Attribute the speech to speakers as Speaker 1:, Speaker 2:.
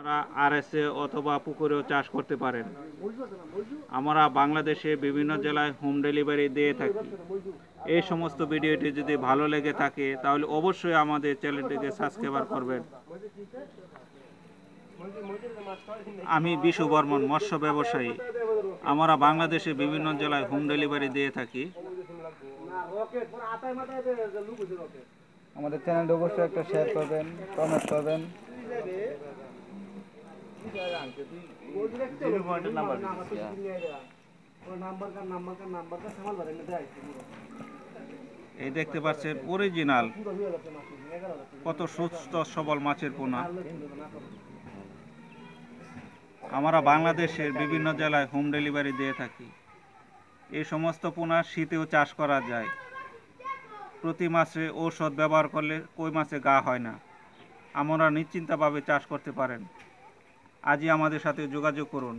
Speaker 1: S RSA অথবা পুকুরেও চাষ করতে পারেন আমরা বাংলাদেশে বিভিন্ন জেলায় হোম ডেলিভারি দিয়ে থাকি এই সমস্ত ভিডিওটি যদি ভালো লেগে থাকে তাহলে অবশ্যই আমাদের চ্যানেলটিকে সাবস্ক্রাইবার করবেন আমি বিশু বর্মন মৎস্য ব্যবসায়ী আমরা বাংলাদেশে বিভিন্ন জেলায় হোম ডেলিভারি দিয়ে থাকি আমাদের চ্যানেলটি অবশ্যই একটা শেয়ার করবেন কমেন্ট করবেন এই দেখতে পাচ্ছেন অরিজিনাল কত সুস্থ সবল মাছের পোনা আমরা বাংলাদেশের বিভিন্ন জেলায় হোম ডেলিভারি দিয়ে থাকি এই সমস্ত পোনা শীতেও চাষ করা যায় প্রতি মাসে ঔষধ ব্যবহার করলে কই মাছে গা হয় না আমরা নিশ্চিন্তভাবে চাষ করতে পারেন আজই আমাদের সাথে যোগাযোগ করুন